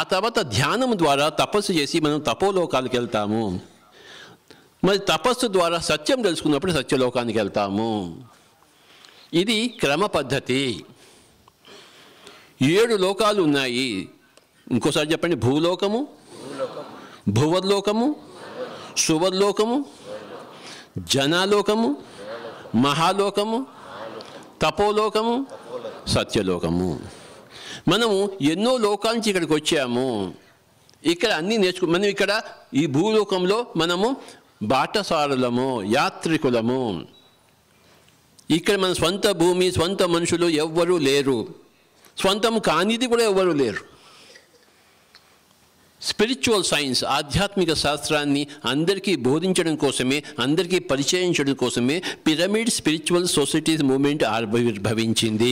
ఆ తర్వాత ధ్యానం ద్వారా తపస్సు చేసి మనం తపోలోకాలకు వెళ్తాము మరి తపస్సు ద్వారా సత్యం తెలుసుకున్నప్పుడు సత్యలోకానికి వెళ్తాము ఇది క్రమ పద్ధతి ఏడు లోకాలు ఉన్నాయి ఇంకోసారి చెప్పండి భూలోకము భువర్లోకము సువర్లోకము జనాలోకము మహాలోకము తపోలోకము సత్యలోకము మనము ఎన్నో లోకాల నుంచి ఇక్కడికి వచ్చాము ఇక్కడ అన్నీ నేర్చుకు మనం ఇక్కడ ఈ భూలోకంలో మనము బాటసారులము యాత్రికులము ఇక్కడ మన స్వంత భూమి స్వంత మనుషులు ఎవ్వరూ లేరు స్వంతం కానిది కూడా ఎవ్వరూ లేరు స్పిరిచువల్ సైన్స్ ఆధ్యాత్మిక శాస్త్రాన్ని అందరికీ బోధించడం కోసమే అందరికీ పరిచయించడం కోసమే పిరమిడ్ స్పిరిచువల్ సొసైటీస్ మూమెంట్ ఆవిర్భవించింది